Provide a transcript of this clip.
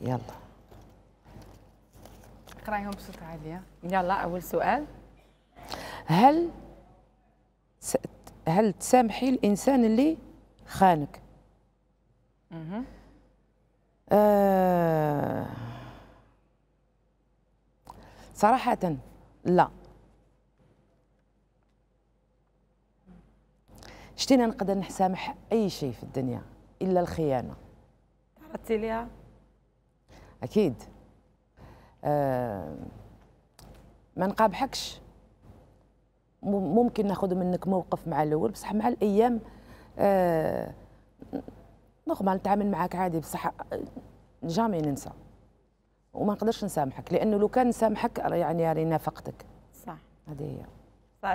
يلا اقرايهم بصوت عالية يلا أول سؤال هل س... هل تسامحي الإنسان اللي خانك؟ اها صراحة لا شتينا نقدر نسامح أي شيء في الدنيا إلا الخيانة تعرضتي ليها؟ اكيد آه ما نقابحكش ممكن ناخذ منك موقف مع الاول بصح مع الايام آه نورمال نتعامل معاك عادي بصح آه، جامي ننسى وما نقدرش نسامحك لانه لو كان نسامحك يعني راني نافقتك صح هذه هي